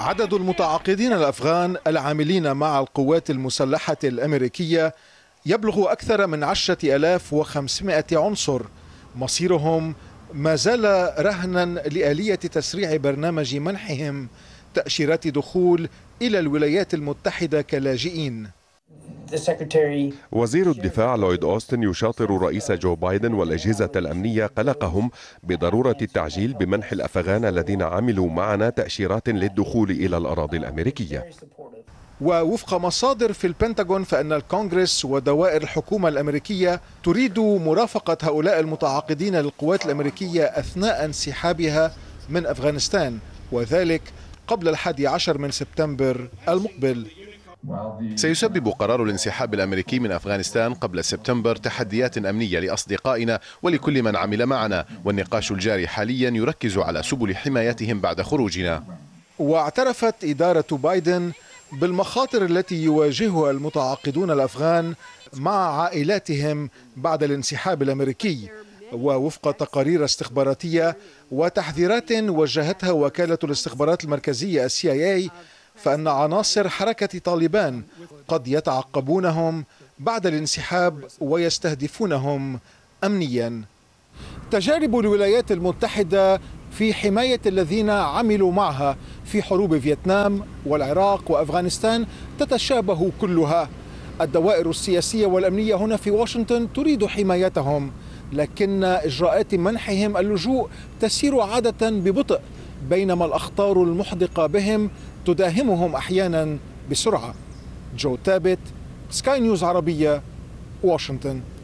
عدد المتعاقدين الأفغان العاملين مع القوات المسلحة الأمريكية يبلغ أكثر من عشرة ألاف وخمسمائة عنصر مصيرهم ما زال رهنا لآلية تسريع برنامج منحهم تأشيرات دخول إلى الولايات المتحدة كلاجئين وزير الدفاع لويد أوستن يشاطر رئيس جو بايدن والأجهزة الأمنية قلقهم بضرورة التعجيل بمنح الأفغان الذين عملوا معنا تأشيرات للدخول إلى الأراضي الأمريكية ووفق مصادر في البنتاغون فإن الكونغرس ودوائر الحكومة الأمريكية تريد مرافقة هؤلاء المتعاقدين للقوات الأمريكية أثناء انسحابها من أفغانستان وذلك قبل الحادي عشر من سبتمبر المقبل سيسبب قرار الانسحاب الامريكي من افغانستان قبل سبتمبر تحديات امنيه لاصدقائنا ولكل من عمل معنا والنقاش الجاري حاليا يركز على سبل حمايتهم بعد خروجنا واعترفت اداره بايدن بالمخاطر التي يواجهها المتعاقدون الافغان مع عائلاتهم بعد الانسحاب الامريكي ووفق تقارير استخباراتيه وتحذيرات وجهتها وكاله الاستخبارات المركزيه CIA فأن عناصر حركة طالبان قد يتعقبونهم بعد الانسحاب ويستهدفونهم أمنيا تجارب الولايات المتحدة في حماية الذين عملوا معها في حروب فيتنام والعراق وأفغانستان تتشابه كلها الدوائر السياسية والأمنية هنا في واشنطن تريد حمايتهم لكن إجراءات منحهم اللجوء تسير عادة ببطء بينما الأخطار المحدقة بهم تداهمهم أحيانا بسرعة جو تابت سكاي نيوز عربية واشنطن